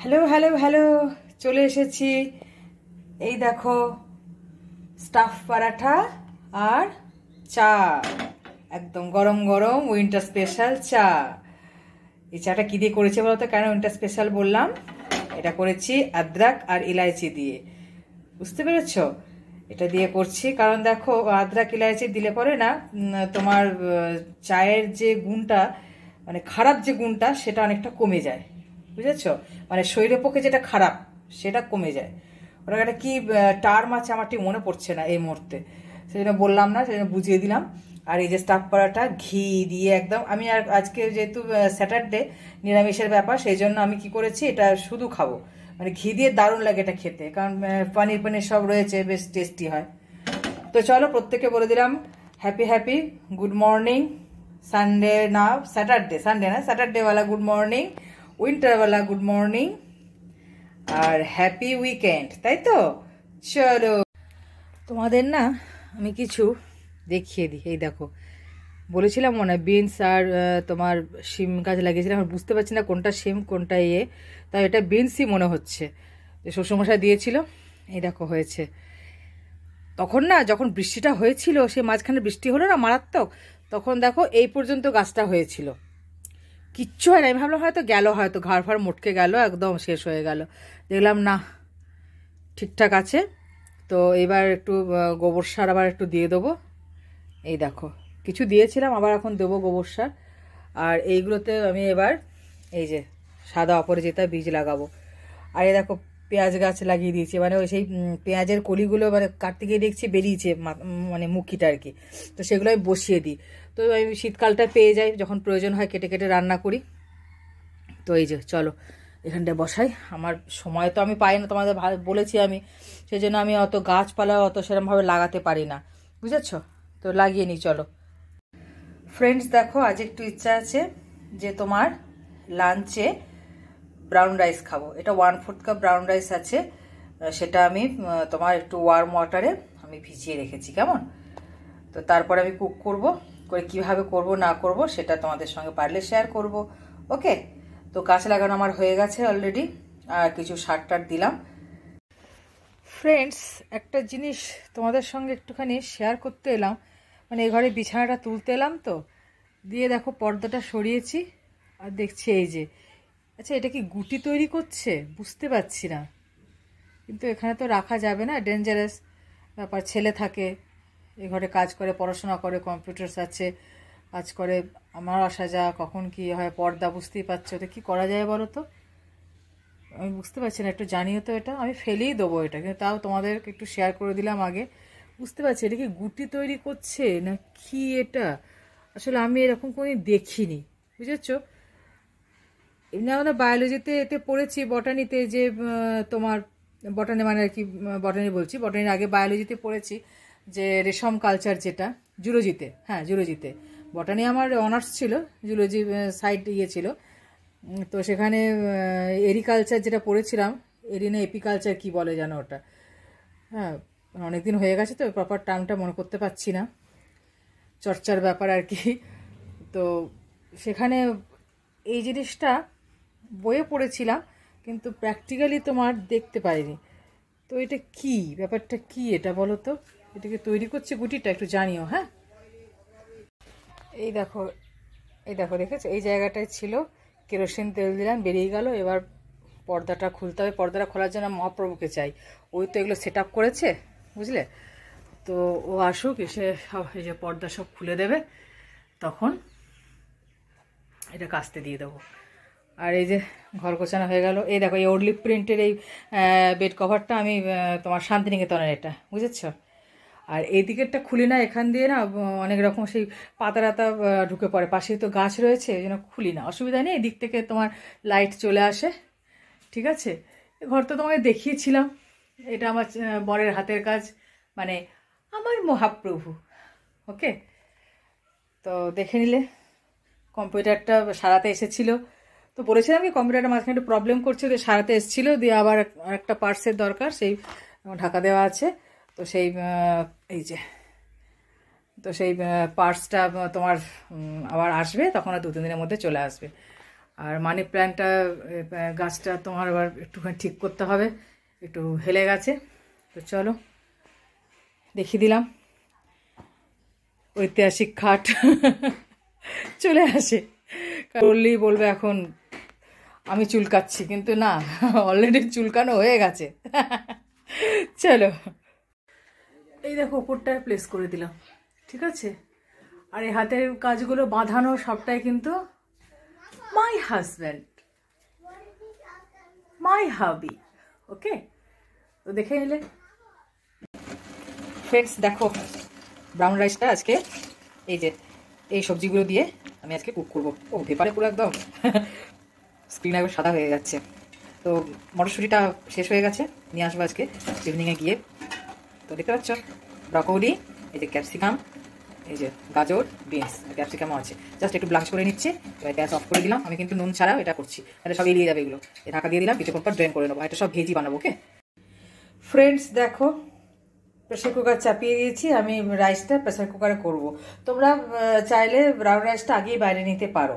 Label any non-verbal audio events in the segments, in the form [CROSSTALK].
Hello hello hello চলে এসেছি এই দেখো স্টাফ পরাঠা আর চা একদম গরম গরম উইন্টার স্পেশাল চা এই চাটা কী দিয়ে করেছে বলতো কেন উইন্টার স্পেশাল বললাম এটা করেছি আদ্রাক আর ইলাইচি দিয়ে বুঝতে পেরেছ এটা দিয়ে করছি কারণ দেখো আদ্রাক ইলাইচি দিলে পরে না তোমার চায়ের যে গুণটা মানে খারাপ যে গুণটা সেটা অনেকটা কমে যায় বুঝেছ মানে শরীরের পক্ষে যেটা খারাপ সেটা কমে যায় ওটা একটা কি টার্ম আছে আমার ঠিক মনে পড়ছে না এই মুহূর্তে সেই জন্য বললাম না সেই জন্য বুঝিয়ে দিলাম আর এই যে স্টাফ পাড়াটা ঘি দিয়ে একদম আমি আর আজকে যেহেতু স্যাটারডে নিরামিষের ব্যাপার সেই জন্য আমি কি করেছি এটা শুধু খাবো মানে ঘি দিয়ে দারুণ লাগে এটা খেতে কারণ পানির পানির সব রয়েছে বেশ টেস্টি হয় তো চলো প্রত্যেকে বলে দিলাম happy happy good morning Sunday না স্যাটারডে সানডে না স্যাটারডেওয়ালা গুড মর্নিং উইন্টারওয়ালা গুড মর্নিং আর হ্যাপি উইকেন্ড তাই তো চলো তোমাদের না আমি কিছু দেখিয়ে দিই এই দেখো বলেছিলাম মনে বিনস আর তোমার সিম গাছ লাগিয়েছিলাম আমি বুঝতে পারছি না কোনটা সিম কোনটা ইয়ে তাই এটা বিনসই মনে হচ্ছে যে শ্বশুরমশাই দিয়েছিল এই দেখো হয়েছে তখন না যখন বৃষ্টিটা হয়েছিল সে মাঝখানে বৃষ্টি হলো না মারাত্মক তখন দেখো এই পর্যন্ত গাছটা হয়েছিল কিচ্ছু হয় না আমি ভাবলাম হয়তো গেলো হয়তো ঘাড় ফাড় মোটকে গেল একদম শেষ হয়ে গেল দেখলাম না ঠিকঠাক আছে তো এবার একটু গোবর সার আবার একটু দিয়ে দেবো এই দেখো কিছু দিয়েছিলাম আবার এখন দেবো গোবর সার আর এইগুলোতে আমি এবার এই যে সাদা অপরাজিতা বীজ লাগাবো আর এই দেখো পেঁয়াজ গাছ লাগিয়ে দিয়েছে মানে ওই সেই পেঁয়াজের কলিগুলো মানে কাটতে গিয়ে দেখছি বেরিয়েছে মানে মুখিটা আর কি তো সেগুলো আমি বসিয়ে দিই তো আমি শীতকালটা পেয়ে যাই যখন প্রয়োজন হয় কেটে কেটে রান্না করি তো এই যে চলো এখানটা বসাই আমার সময় তো আমি পাই না তোমাদের বলেছি আমি সেই জন্য আমি অত গাছপালা অত সেরমভাবে লাগাতে পারি না বুঝেছ তো লাগিয়ে নিই চলো ফ্রেন্ডস দেখো আজ একটু ইচ্ছা আছে যে তোমার লাঞ্চে ব্রাউন রাইস খাবো এটা one fourth cup brown rice আছে সেটা আমি তোমার একটু ওয়ার্ম ওয়াটারে আমি ভিজিয়ে রেখেছি কেমন তো তারপরে আমি কুক করব করে কিভাবে করব না করব সেটা তোমাদের সঙ্গে পারলে শেয়ার করব ওকে তো গাছ লাগানো আমার হয়ে গেছে অলরেডি আর কিছু সার টার দিলাম ফ্রেন্ডস একটা জিনিস তোমাদের সঙ্গে একটুখানি শেয়ার করতে এলাম মানে এ ঘরে বিছানাটা তুলতে এলাম তো দিয়ে দেখো পর্দাটা সরিয়েছি আর দেখছি এই যে আচ্ছা এটা কি গুটি তৈরি করছে বুঝতে পারছি না কিন্তু এখানে তো রাখা যাবে না ডেঞ্জারাস ব্যাপার ছেলে থাকে এ ঘরে কাজ করে পড়াশোনা করে কম্পিউটারস আছে কাজ করে আমার আসা যা কখন কি হয় পর্দা বুঝতেই পারছো তো কী করা যায় বলো তো আমি বুঝতে পারছি না একটু জানিও তো এটা আমি ফেলেই দেবো এটা কিন্তু তাও তোমাদের একটু শেয়ার করে দিলাম আগে বুঝতে পারছি এটা কি গুটি তৈরি করছে না কি এটা আসলে আমি এরকম কোনো দেখিনি বুঝেছো এমনি আমরা বায়োলজিতে এতে পড়েছি বটানিতে যে তোমার বটানি মানে আর কি বটানি বলছি বটানির আগে বায়োলজিতে পড়েছি যে রেশম কালচার যেটা জুরোজিতে হ্যাঁ জুরোজিতে বটানি আমার অনার্স ছিল জুলজি সাইড ইয়ে ছিল তো সেখানে এরিকালচার যেটা পড়েছিলাম এরিনে এপিকালচার কি বলে জানো ওটা হ্যাঁ অনেক দিন হয়ে গেছে তো প্রপার টার্মটা মনে করতে পারছি না চর্চার ব্যাপার আর কি তো সেখানে এই জিনিসটা বইয়ে পড়েছিলাম কিন্তু প্র্যাকটিক্যালি তোমার দেখতে পাইনি তো এটা কি ব্যাপারটা কি এটা বলো তো এটাকে তৈরি করছে গুটিটা একটু জানিও হ্যাঁ এই দেখো এই দেখো দেখেছো এই জায়গাটায় ছিল কেরোসিন তেল দিলাম বেরিয়ে গেল এবার পর্দাটা খুলতে হবে পর্দাটা খোলার জন্য মহাপ্রভুকে চাই ওই তো এগুলো সেট করেছে বুঝলে তো ও আসুক এসে সব এই যে পর্দা সব খুলে দেবে তখন এটা কাস্তে দিয়ে দেবো আর এই যে ঘর গোছানো হয়ে গেল এই দেখো এই ওডলি প্রিন্টের এই বেড কভারটা আমি তোমার শান্তিনিকেতনের এটা বুঝেছ আর এই দিকেরটা খুলি না এখান দিয়ে না অনেক রকম সেই পাতা রাতা ঢুকে পড়ে পাশেই তো গাছ রয়েছে এই জন্য খুলি না অসুবিধা নেই এদিক থেকে তোমার লাইট চলে আসে ঠিক আছে ঘর তো তোমাকে দেখিয়েছিলাম এটা আমার বরের হাতের কাজ মানে আমার মহাপ্রভু ওকে তো দেখে নিলে কম্পিউটারটা সারাতে এসেছিলো তো বলেছিলাম কি কম্পিউটারটা মাঝখানে একটু প্রবলেম করছে ওকে সারাতে এসেছিলো দিয়ে আবার একটা পার্সের দরকার সেই ঢাকা দেওয়া আছে তো সেই এই যে তো সেই পার্সটা তোমার আবার আসবে তখন আর দু তিন দিনের মধ্যে চলে আসবে আর মানি প্ল্যান্টটা গাছটা তোমার আবার একটুখানি ঠিক করতে হবে একটু হেলে গেছে তো চলো দেখিয়ে দিলাম ঐতিহাসিক খাট [LAUGHS] চলে আসে বললেই বলবে এখন আমি চুলকাচ্ছি কিন্তু না অলরেডি চুলকানো হয়ে গেছে চলো এই দেখো ওপরটায় প্লেস করে দিলাম ঠিক আছে আর এই হাতের কাজগুলো বাঁধানো সবটাই কিন্তু মাই হাজব্যান্ড মাই হাবি ওকে তো দেখে নিলে ফ্রেন্ডস দেখো ব্রাউন রাইসটা আজকে এই যে এই সবজিগুলো দিয়ে আমি আজকে কুক করবো ও পেপারে পুরো একদম স্ক্রিন একবার সাদা হয়ে যাচ্ছে তো মটরশুঁটিটা শেষ হয়ে গেছে নিয়ে আসবো আজকে ইভিনিংয়ে গিয়ে তো দেখতে পাচ্ছ ব্রকোলি এই যে ক্যাপসিকাম এই যে গাজর বিনস ক্যাপসিকামও আছে জাস্ট একটু ব্লাঞ্চ করে নিচ্ছে এবার গ্যাস অফ করে দিলাম আমি কিন্তু নুন ছাড়াও এটা করছি তাহলে সব এড়িয়ে যাবে এগুলো ঢাকা দিয়ে দিলাম কিছুক্ষণ পর ড্রেন করে নেবো এটা সব ভেজি বানাবো ওকে ফ্রেন্ডস দেখো প্রেশার কুকার চাপিয়ে দিয়েছি আমি রাইসটা প্রেশার কুকারে করব। তোমরা চাইলে ব্রাউন রাইসটা আগেই বাইরে নিতে পারো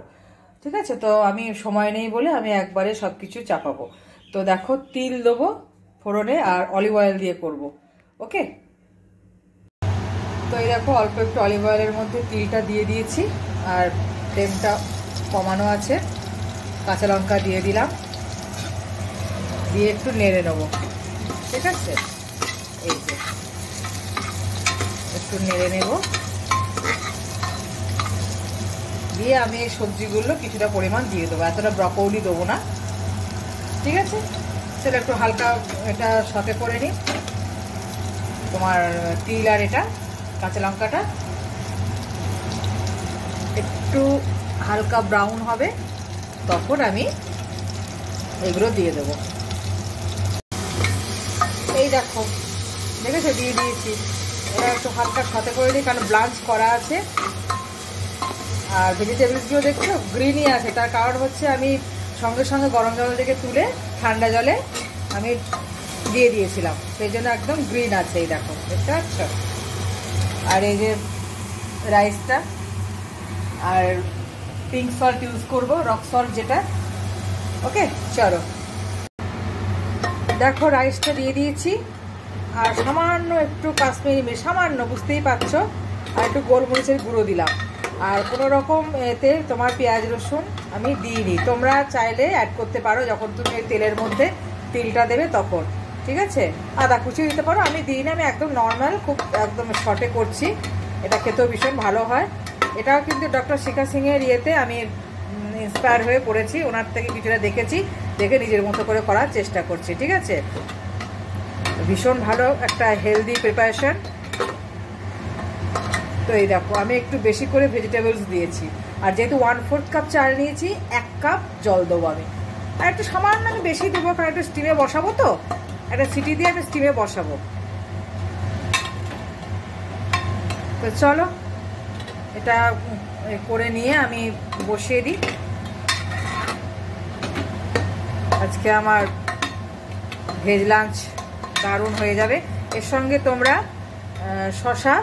ঠিক আছে তো আমি সময় নেই বলে আমি একবারে সব কিছু চাপাবো তো দেখো তিল দেবো ফোড়নে আর অলিভ অয়েল দিয়ে করব ওকে তো এই দেখো অল্প একটু অলিভ অয়েলের মধ্যে তিলটা দিয়ে দিয়েছি আর ফ্লেমটা কমানো আছে কাঁচা লঙ্কা দিয়ে দিলাম দিয়ে একটু নেড়ে নেবো ঠিক আছে এই যে একটু নেড়ে নেবো দিয়ে আমি এই সবজিগুলো কিছুটা পরিমাণ দিয়ে দেবো এতটা ব্রকৌলি দেবো না ঠিক আছে সেটা একটু হালকা এটা সাথে করে নিই তোমার তিল আর এটা কাঁচা লঙ্কাটা একটু হালকা ব্রাউন হবে তখন আমি এগুলো দিয়ে দেবো এই দেখো দেখেছো দিয়ে দিয়েছি এটা একটু হালকা সাথে করে নিই কারণ ব্লাঞ্চ করা আছে আর ভেজিটেবলসগুলো দেখছো গ্রিনই আছে তার কারণ হচ্ছে আমি সঙ্গে সঙ্গে গরম জল থেকে তুলে ঠান্ডা জলে আমি দিয়ে দিয়েছিলাম সেই জন্য একদম গ্রিন আছে এই দেখো দেখতে পাচ্ছ আর এই যে রাইসটা আর পিঙ্ক সল্ট ইউজ করব রক সল্ট যেটা ওকে চলো দেখো রাইসটা দিয়ে দিয়েছি আর সামান্য একটু কাশ্মীরি মেয়ে সামান্য বুঝতেই পারছো আর একটু গোলমরিচের গুঁড়ো দিলাম আর কোনো রকম এতে তোমার পেঁয়াজ রসুন আমি দিইনি তোমরা চাইলে অ্যাড করতে পারো যখন তুমি তেলের মধ্যে তিলটা দেবে তখন ঠিক আছে আদা কুচি দিতে পারো আমি দিই না আমি একদম নর্মাল খুব একদম শর্টে করছি এটা খেতেও ভীষণ ভালো হয় এটাও কিন্তু ডক্টর শিখা সিংয়ের ইয়েতে আমি ইন্সপায়ার হয়ে পড়েছি ওনার থেকে কিছুটা দেখেছি দেখে নিজের মতো করে করার চেষ্টা করছি ঠিক আছে ভীষণ ভালো একটা হেলদি প্রিপারেশন তো এই দেখো আমি একটু বেশি করে ভেজিটেবলস দিয়েছি আর যেহেতু ওয়ান ফোর্থ কাপ চাল নিয়েছি এক কাপ জল দেবো আমি আর একটু সামান্য আমি বেশি দেবো কারণ একটু স্টিমে বসাবো তো একটা সিটি দিয়ে একটা স্টিমে বসাবো তো চলো এটা করে নিয়ে আমি বসিয়ে দিই আজকে আমার ভেজ লাঞ্চ দারুণ হয়ে যাবে এর সঙ্গে তোমরা শশা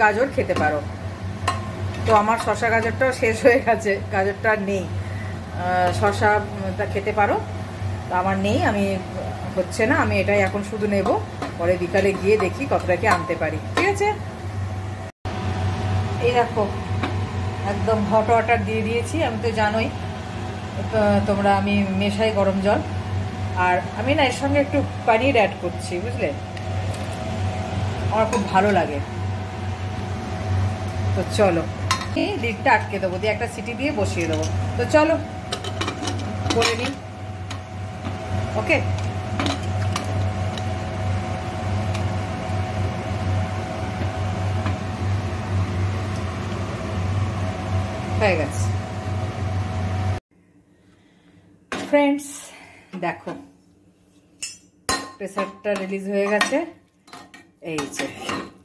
গাজর খেতে পারো তো আমার শশা গাজরটাও শেষ হয়ে গেছে গাজরটা নেই শশাটা খেতে পারো আমার নেই আমি হচ্ছে না আমি এটাই এখন শুধু নেব পরে বিকালে গিয়ে দেখি কতটা কি আনতে পারি ঠিক আছে এই দেখো একদম হট ওয়াটার দিয়ে দিয়েছি আমি তো জানোই তোমরা আমি মেশাই গরম জল আর আমি না এর সঙ্গে একটু পানির অ্যাড করছি বুঝলে আমার খুব ভালো লাগে তো চলো লিডটা আটকে দেবো দিয়ে একটা সিটি দিয়ে বসিয়ে দেবো তো চলো করে নিই ওকে হয়ে গেছে ফ্রেন্ডস দেখো প্রেসারটা রিলিজ হয়ে গেছে এই যে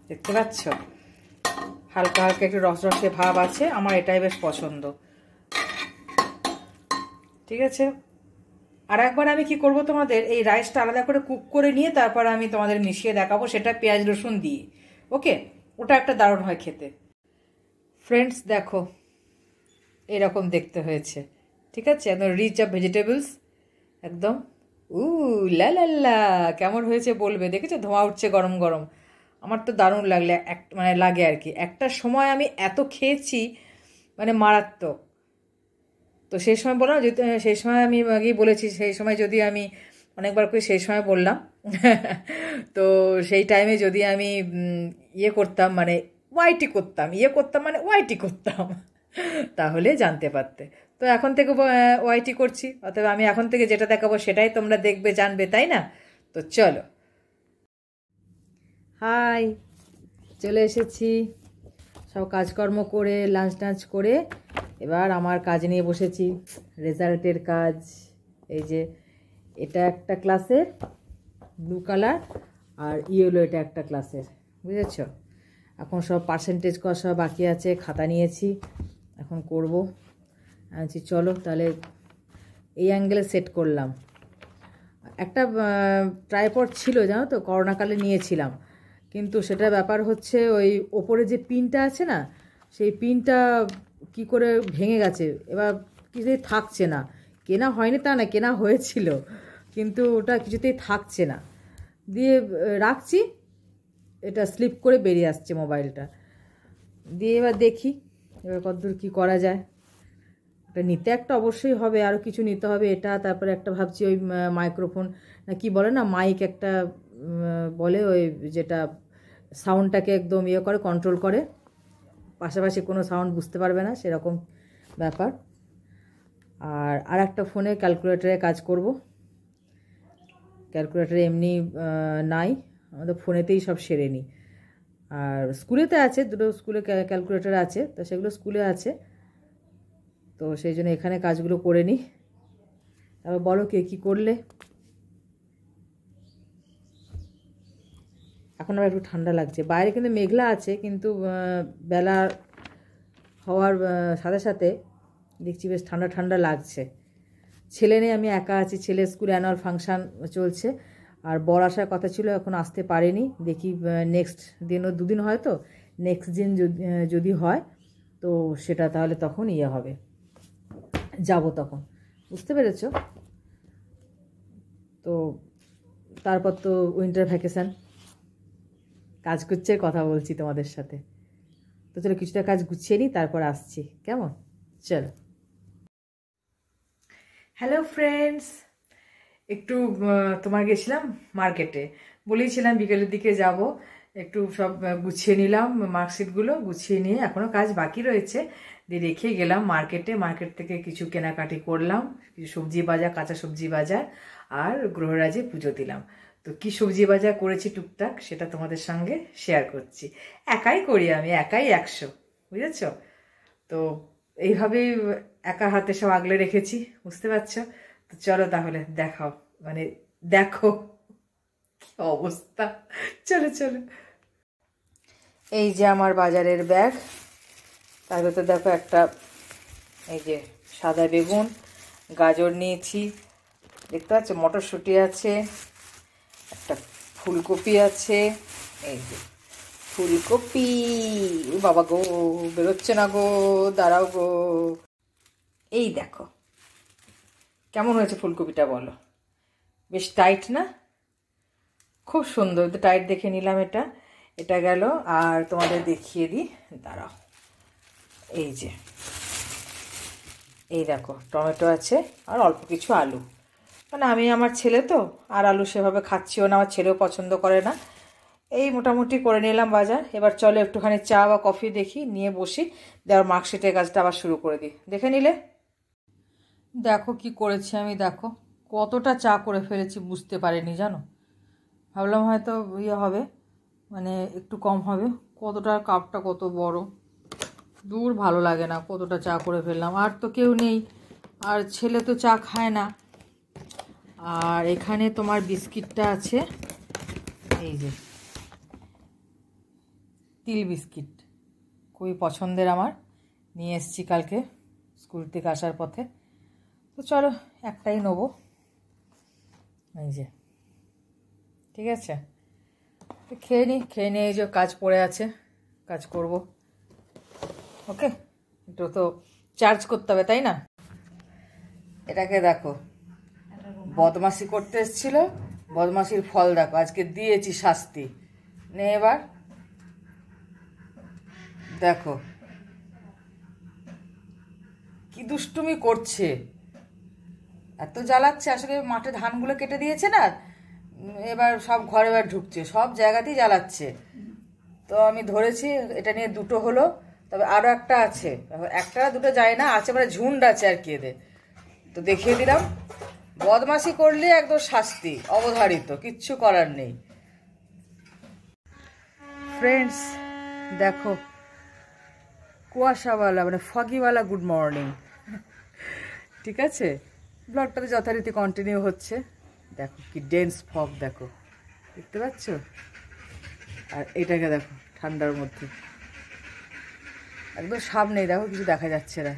দেখতে পাচ্ছ হালকা হালকা একটু রস রসে ভাব আছে আমার এটাই বেশ পছন্দ ঠিক আছে আর একবার আমি কি করব তোমাদের এই রাইসটা আলাদা করে কুক করে নিয়ে তারপর আমি তোমাদের মিশিয়ে দেখাবো সেটা পেঁয়াজ রসুন দিয়ে ওকে ওটা একটা দারুণ হয় খেতে ফ্রেন্ডস দেখো এরকম দেখতে হয়েছে ঠিক আছে একদম রিচ অফ ভেজিটেবলস একদম উ লা কেমন হয়েছে বলবে দেখেছো ধোঁয়া উঠছে গরম গরম আমার তো দারুণ লাগলে এক মানে লাগে আর কি একটা সময় আমি এত খেয়েছি মানে মারাত্মক তো সেই সময় বললাম যদি সেই সময় আমি আগেই বলেছি সেই সময় যদি আমি অনেকবার করে সেই সময় বললাম [LAUGHS] তো সেই টাইমে যদি আমি ইয়ে করতাম মানে ওয়াইটি করতাম ইয়ে করতাম মানে ওয়াইটি করতাম [LAUGHS] তাহলে জানতে পারতে তো এখন থেকে ওয়াইটি করছি অথবা আমি এখন থেকে যেটা দেখাবো সেটাই তোমরা দেখবে জানবে তাই না তো চলো হাই চলে এসেছি সব কাজকর্ম করে লাঞ্চ টাঞ্চ করে এবার আমার কাজ নিয়ে বসেছি রেজাল্টের কাজ এই যে এটা একটা ক্লাসের ব্লু কালার আর ইয়েলো এটা একটা ক্লাসের বুঝেছ এখন সব পার্সেন্টেজ করা সব বাকি আছে খাতা নিয়েছি এখন করব আছি চলো তাহলে এই অ্যাঙ্গেলে সেট করলাম একটা ট্রাইপড ছিল জানো তো করোনাকালে নিয়েছিলাম কিন্তু সেটা ব্যাপার হচ্ছে ওই ওপরে যে পিনটা আছে না সেই পিনটা কি করে ভেঙে গেছে এবার কিছুতেই থাকছে না কেনা হয়নি তা না কেনা হয়েছিল কিন্তু ওটা কিছুতেই থাকছে না দিয়ে রাখছি এটা স্লিপ করে বেরিয়ে আসছে মোবাইলটা দিয়ে এবার দেখি এবার কতদূর কী করা যায় এটা নিতে একটা অবশ্যই হবে আরও কিছু নিতে হবে এটা তারপরে একটা ভাবছি ওই মাইক্রোফোন না কি বলে না মাইক একটা বলে ওই যেটা সাউন্ডটাকে একদম ইয়ে করে কন্ট্রোল করে পাশাপাশি কোনো সাউন্ড বুঝতে পারবে না সেরকম ব্যাপার আর আর একটা ফোনে ক্যালকুলেটারে কাজ করব ক্যালকুলেটারে এমনি নাই আমাদের ফোনেতেই সব সেরে নিই আর স্কুলেতে আছে দুটো স্কুলে ক্যালকুলেটার আছে তো সেগুলো স্কুলে আছে তো সেই জন্য এখানে কাজগুলো করে নিই তারপর বলো কে কী করলে এখন আবার একটু ঠান্ডা লাগছে বাইরে কিন্তু মেঘলা আছে কিন্তু বেলা হওয়ার সাথে সাথে দেখছি বেশ ঠান্ডা ঠান্ডা লাগছে ছেলে নেই আমি একা আছি ছেলে স্কুল অ্যানুয়াল ফাংশান চলছে আর বর আসার কথা ছিল এখন আসতে পারেনি দেখি নেক্সট দিনও দুদিন হয়তো নেক্সট দিন যদি হয় তো সেটা তাহলে তখন ইয়ে হবে যাব তখন বুঝতে পেরেছ তো তারপর তো উইন্টার ভ্যাকেশান কাজ করছে কথা বলছি তোমাদের সাথে তো চলো কিছুটা কাজ গুছিয়ে নিই তারপর আসছি কেমন চলো হ্যালো ফ্রেন্ডস একটু তোমার গেছিলাম মার্কেটে বলেছিলাম বিকেলের দিকে যাব একটু সব গুছিয়ে নিলাম মার্কশিটগুলো গুছিয়ে নিয়ে এখনও কাজ বাকি রয়েছে দিয়ে রেখে গেলাম মার্কেটে মার্কেট থেকে কিছু কেনাকাটি করলাম কিছু সবজি বাজার কাঁচা সবজি বাজার আর গ্রহরাজে পুজো দিলাম তো কি সবজি বাজার করেছি টুকটাক সেটা তোমাদের সঙ্গে শেয়ার করছি একাই করি আমি একাই একশো বুঝেছ তো এইভাবেই একা হাতে সব আগলে রেখেছি বুঝতে পারছো তো চলো তাহলে দেখাও মানে দেখো কি অবস্থা চলো চলো এই যে আমার বাজারের ব্যাগ তার তো দেখো একটা এই যে সাদা বেগুন গাজর নিয়েছি দেখতে পাচ্ছ মটরশুঁটি আছে একটা ফুলকপি আছে এই যে ফুলকপি বাবা গো বেরোচ্ছে না গো দাঁড়াও গো এই দেখো কেমন হয়েছে ফুলকপিটা বলো বেশ টাইট না খুব সুন্দর তো টাইট দেখে নিলাম এটা এটা গেল আর তোমাদের দেখিয়ে দিই দাঁড়াও এই যে এই দেখো টমেটো আছে আর অল্প কিছু আলু মানে আমি আমার ছেলে তো আর আলু সেভাবে খাচ্ছিও না আমার ছেলেও পছন্দ করে না এই মোটামুটি করে নিলাম বাজার এবার চলো একটুখানি চা বা কফি দেখি নিয়ে বসি দেওয়ার মার্কশিটের কাজটা আবার শুরু করে দিই দেখে নিলে দেখো কি করেছি আমি দেখো কতটা চা করে ফেলেছি বুঝতে পারিনি জানো ভাবলাম হয়তো ইয়ে হবে মানে একটু কম হবে কতটা কাপটা কত বড় দূর ভালো লাগে না কতটা চা করে ফেললাম আর তো কেউ নেই আর ছেলে তো চা খায় না আর এখানে তোমার বিস্কিটটা আছে এই যে তিল বিস্কিট খুবই পছন্দের আমার নিয়ে এসছি কালকে স্কুল থেকে আসার পথে তো চলো একটাই নেবো এই যে ঠিক আছে তো খেয়ে নিই খেয়ে নিয়ে এই যে কাজ পড়ে আছে কাজ করব ওকে এটা তো চার্জ করতে হবে তাই না এটাকে দেখো বদমাসি করতে এসেছিল বদমাসির ফল দেখো আজকে দিয়েছি শাস্তি নে এবার দেখো কি দুষ্টুমি করছে এত জ্বালাচ্ছে আসলে মাঠে ধানগুলো কেটে দিয়েছে না এবার সব ঘরে এবার ঢুকছে সব জায়গাতেই জ্বালাচ্ছে তো আমি ধরেছি এটা নিয়ে দুটো হলো তবে আরও একটা আছে একটা দুটো যায় না আছে মানে ঝুন্ড আছে আর কি এদের তো দেখিয়ে দিলাম বদমাসি করলে একদম শাস্তি অবধারিত কিচ্ছু করার নেই ফ্রেন্ডস দেখো কুয়াশাওয়ালা মানে ফগিওয়ালা গুড মর্নিং ঠিক আছে ব্লগটাতে যথারীতি কন্টিনিউ হচ্ছে দেখো কি ডেন্স ফগ দেখো দেখতে পাচ্ছ আর এটাকে দেখো ঠান্ডার মধ্যে একদম সামনেই দেখো কিছু দেখা যাচ্ছে না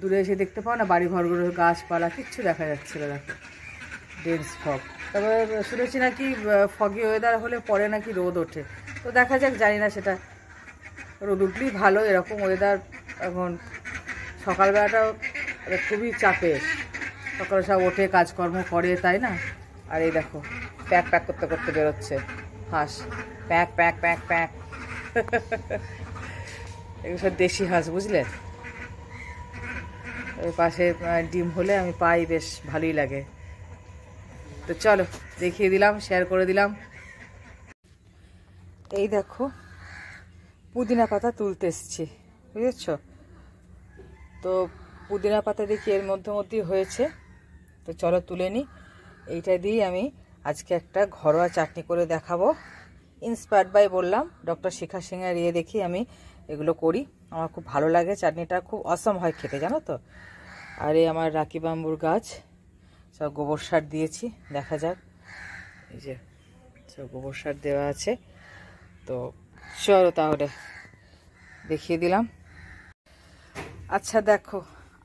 দূরে এসে দেখতে পাও না বাড়ি ঘরগুলো গাছপালা কিচ্ছু দেখা যাচ্ছিলো দেখো ডেন্স ফগ তারপরে শুনেছি নাকি ফগি ওয়েদার হলে পরে নাকি রোদ ওঠে তো দেখা যাক জানি না সেটা রোদ উঠলেই ভালো এরকম ওয়েদার এখন সকালবেলাটাও মানে খুবই চাপে সকালে সব ওঠে কাজকর্ম করে তাই না আর এই দেখো প্যাক প্যাক করতে করতে বেরোচ্ছে হাঁস প্যাক প্যাক প্যাক প্যাক [LAUGHS] এগুলো সব দেশি হাঁস বুঝলে ওই পাশে ডিম হলে আমি পাই বেশ ভালোই লাগে তো চলো দেখিয়ে দিলাম শেয়ার করে দিলাম এই দেখো পুদিনা পাতা তুলতে এসছি বুঝেছ তো পুদিনা পাতা দেখি এর মধ্যে মধ্যেই হয়েছে তো চলো তুলে নিই এইটা দিয়ে আমি আজকে একটা ঘরোয়া চাটনি করে দেখাবো ইন্সপায়ার্ড বাই বললাম ডক্টর শিখা সিংয়ের ইয়ে দেখি আমি এগুলো করি আমার খুব ভালো লাগে চাটনিটা খুব অসম হয় খেতে জানো তো আর এই আমার রাখি বাম্বুর গাছ সব গোবর সার দিয়েছি দেখা যাক এই যে সব গোবর সার দেওয়া আছে তো চলো তাহলে দেখিয়ে দিলাম আচ্ছা দেখো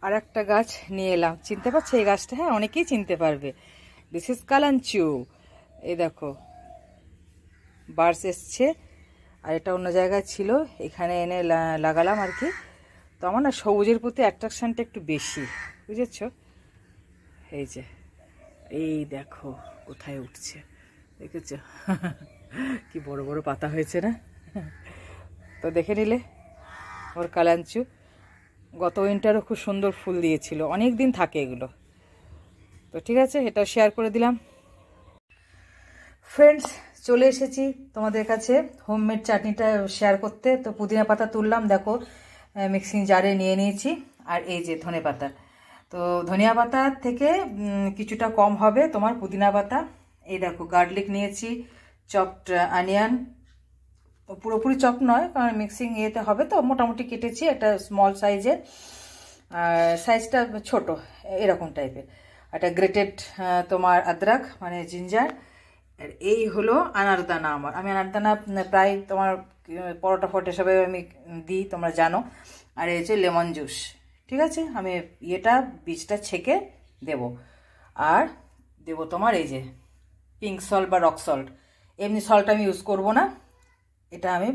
আর একটা গাছ নিয়ে এলাম চিনতে পারছো এই গাছটা হ্যাঁ অনেকেই চিনতে পারবে দিস ইজ কালাঞ্চু এই দেখো বার্স এসছে আর এটা অন্য জায়গায় ছিল এখানে এনে লাগালাম আর কি তো আমার না সবুজের প্রতি অ্যাট্রাকশানটা একটু বেশি বুঝেছ এই যে এই দেখো কোথায় উঠছে দেখেছ [LAUGHS] কি বড় বড় পাতা হয়েছে না [LAUGHS] তো দেখে নিলে ওর কালাঞ্চু গত উইন্টারও খুব সুন্দর ফুল দিয়েছিল অনেক দিন থাকে এগুলো তো ঠিক আছে এটা শেয়ার করে দিলাম ফ্রেন্ডস চলে এসেছি তোমাদের কাছে হোমমেড চাটনিটা শেয়ার করতে তো পুদিনা পাতা তুললাম দেখো মিক্সিং জারে নিয়ে নিয়েছি আর এই যে ধনে পাতা তো ধনিয়া পাতা থেকে কিছুটা কম হবে তোমার পুদিনা পাতা এই দেখো গার্লিক নিয়েছি চপড আনিয়ান পুরোপুরি চপ নয় কারণ মিক্সিং ইয়েতে হবে তো মোটামুটি কেটেছি একটা স্মল সাইজের সাইজটা ছোট এরকম টাইপের একটা গ্রেটেড তোমার আদ্রাক মানে জিঞ্জার আর এই হলো আনারদানা আমার আমি আনারদানা প্রায় তোমার পরোটা ফটো হিসাবে আমি দিই তোমরা জানো আর এই হচ্ছে লেমন জুস ঠিক আছে আমি ইয়েটা বীজটা ছেঁকে দেব আর দেব তোমার এই যে পিঙ্ক সল্ট বা রক সল্ট এমনি সল্ট আমি ইউজ করব না এটা আমি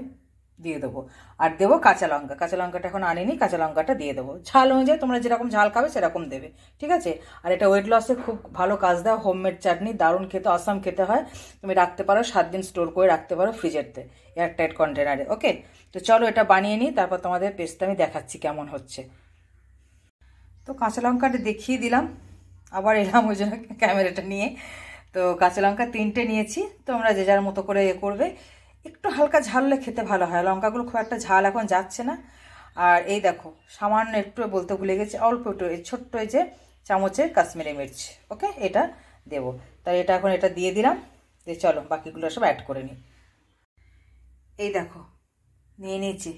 দিয়ে দেবো আর দেবো কাঁচা লঙ্কা কাঁচা লঙ্কাটা এখন আনিনি কাঁচা লঙ্কাটা দিয়ে দেবো ঝাল অনুযায়ী তোমরা যেরকম ঝাল খাবে সেরকম দেবে ঠিক আছে আর এটা ওয়েট লসে খুব ভালো কাজ দেয় হোমমেড চাটনি দারুণ খেতে আসাম খেতে হয় তুমি রাখতে পারো সাত দিন স্টোর করে রাখতে পারো ফ্রিজেরতে এয়ারটাইট কন্টেনারে ওকে তো চলো এটা বানিয়ে নিই তারপর তোমাদের পেস্ট আমি দেখাচ্ছি কেমন হচ্ছে তো কাঁচা লঙ্কাটা দেখিয়ে দিলাম আবার এলাম ওই জন্য ক্যামেরাটা নিয়ে তো কাঁচা লঙ্কা তিনটে নিয়েছি তোমরা যে যার মতো করে এ করবে একটু হালকা ঝাললে খেতে ভালো হয় লঙ্কাগুলো খুব একটা ঝাল এখন যাচ্ছে না আর এই দেখো সামান্য একটু বলতে ভুলে গেছি অল্প একটু এই ছোট্ট এই যে চামচের কাশ্মীরি মির্চ ওকে এটা দেব তাই এটা এখন এটা দিয়ে দিলাম যে চলো বাকিগুলো সব অ্যাড করে নিই এই দেখো নিয়ে নিয়েছি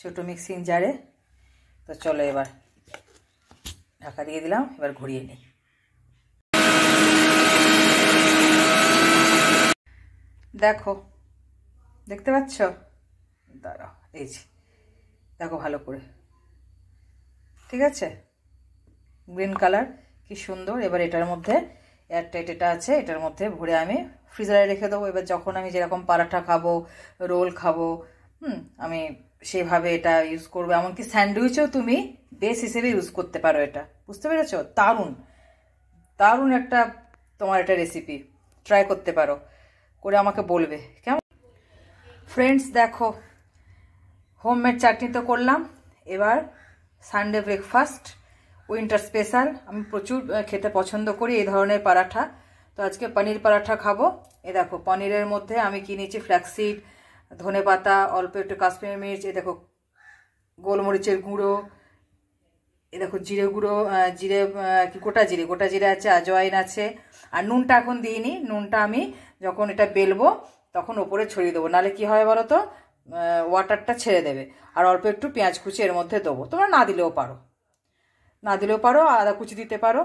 ছোটো মিক্সিং জারে তো চলো এবার ঢাকা দিয়ে দিলাম এবার ঘুরিয়ে নিই দেখো দেখতে পাচ্ছ দাঁড়াও এই যে দেখো ভালো করে ঠিক আছে গ্রিন কালার কি সুন্দর এবার এটার মধ্যে এয়ারটাইট এটা আছে এটার মধ্যে ভরে আমি ফ্রিজারে রেখে দেবো এবার যখন আমি যেরকম পারাঠা খাবো রোল খাবো হুম আমি সেভাবে এটা ইউজ করবো এমনকি স্যান্ডউইচেও তুমি বেস হিসেবে ইউজ করতে পারো এটা বুঝতে পেরেছ দারুণ দারুণ একটা তোমার এটা রেসিপি ট্রাই করতে পারো করে আমাকে বলবে কেমন ফ্রেন্ডস দেখো হোমমেড চাটনি তো করলাম এবার সানডে ব্রেকফাস্ট উইন্টার স্পেশাল আমি প্রচুর খেতে পছন্দ করি এই ধরনের পরাঠা তো আজকে পনির পরাঠা খাবো এ দেখো পনিরের মধ্যে আমি কিনেছি ফ্ল্যাক্সিড ধনে পাতা অল্প একটু কাশ্মীর মির্চ এ দেখো গোলমরিচের গুঁড়ো এ দেখো জিরে গুঁড়ো জিরে কি গোটা জিরে গোটা জিরে আছে আজওয়াইন আছে আর নুনটা এখন দিইনি নুনটা আমি যখন এটা বেলবো তখন ওপরে ছড়িয়ে দেবো নাহলে কী হয় বলো তো ওয়াটারটা ছেড়ে দেবে আর অল্প একটু পেঁয়াজ কুচি এর মধ্যে দেবো তোমরা না দিলেও পারো না দিলেও পারো আদা কুচি দিতে পারো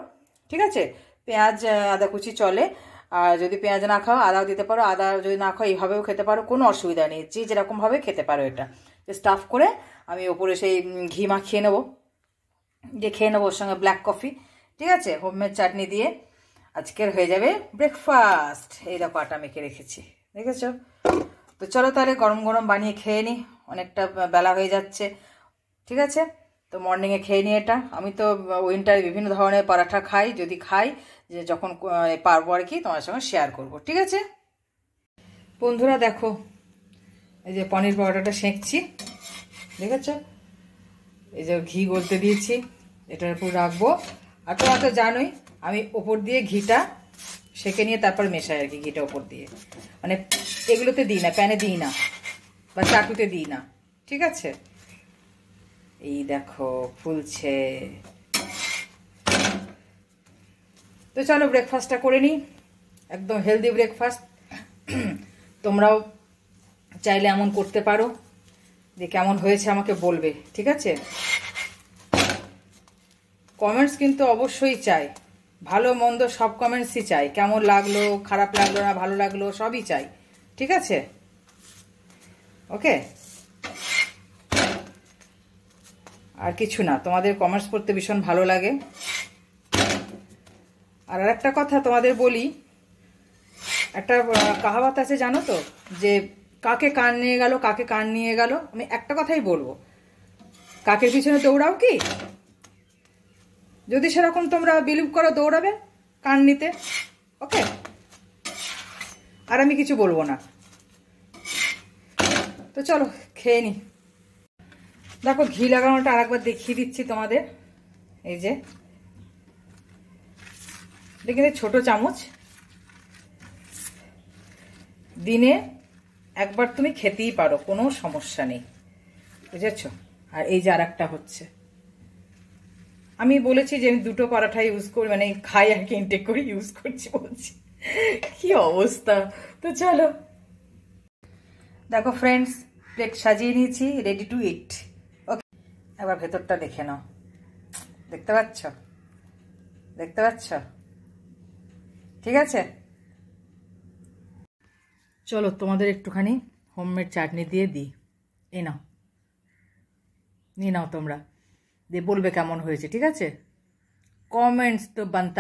ঠিক আছে পেঁয়াজ আদা কুচি চলে আর যদি পেঁয়াজ না খাও আদাও দিতে পারো আদা যদি না খাও এইভাবেও খেতে পারো কোনো অসুবিধা নেই যে যেরকমভাবে খেতে পারো এটা স্টাফ করে আমি ওপরে সেই ঘি মাখিয়ে নেবো যে খেয়ে নেবো ওর সঙ্গে ব্ল্যাক কফি ঠিক আছে হোমমেড চাটনি দিয়ে আজকের হয়ে যাবে ব্রেকফাস্ট এই দেখো আটা মেখে রেখেছি দেখেছো তো চলো তাহলে গরম গরম বানিয়ে খেয়ে নিই অনেকটা বেলা হয়ে যাচ্ছে ঠিক আছে তো মর্নিংয়ে খেয়ে নিই এটা আমি তো উইন্টারে বিভিন্ন ধরনের পরাঠা খাই যদি খাই যে যখন পারবো আর কি তোমার সঙ্গে শেয়ার করব ঠিক আছে বন্ধুরা দেখো এই যে পনির পরোটাটা সেঁকছি দেখেছ এই যে ঘি গলতে দিয়েছি এটার উপর রাখবো আর তোমরা তো জানোই আমি ওপর দিয়ে ঘিটা সেকে নিয়ে তারপর মেশাই আর কি ঘিটা ওপর দিয়ে মানে এগুলোতে দিই না প্যানে দিই না বা চাকুতে দিই না ঠিক আছে এই দেখো ফুলছে তো চলো ব্রেকফাস্টটা করে নিই একদম হেলদি ব্রেকফাস্ট তোমরাও চাইলে এমন করতে পারো যে কেমন হয়েছে আমাকে বলবে ঠিক আছে কমেন্টস কিন্তু অবশ্যই চাই ভালো মন্দ সব কমেন্টসই চাই কেমন লাগলো খারাপ লাগলো না ভালো লাগলো সবই চাই ঠিক আছে ওকে আর কিছু না তোমাদের কমার্স পড়তে ভীষণ ভালো লাগে আর একটা কথা তোমাদের বলি একটা কাহাবাত আছে জানো তো যে কাকে কান নিয়ে গেল কাকে কান নিয়ে গেল আমি একটা কথাই বলবো কাকের পিছনে দৌড়াও কি যদি সেরকম তোমরা বিলিভ করো দৌড়াবে কান নিতে ওকে আর আমি কিছু বলবো না তো চলো খেয়ে নি দেখো ঘি লাগানোটা আরেকবার দেখিয়ে দিচ্ছি তোমাদের এই যে দেখি ছোট চামচ দিনে একবার তুমি খেতেই পারো কোনো সমস্যা নেই বুঝেছ আর এই যে আর একটা হচ্ছে আমি বলেছি যে আমি দুটো পরাঠা ইউজ করি মানে খাই আর কি ইনটেক করে ইউজ করছি বলছি কি অবস্থা তো চলো দেখো ফ্রেন্ডস প্লেট সাজিয়ে নিয়েছি রেডি টু ইট ওকে এবার ভেতরটা দেখে নাও দেখতে পাচ্ছ দেখতে পাচ্ছ ঠিক আছে চলো তোমাদের একটুখানি হোমমেড চাটনি দিয়ে দিই এ নাও নিয়ে নাও তোমরা দিয়ে বলবে কেমন হয়েছে ঠিক আছে কমেন্টস তো বানতা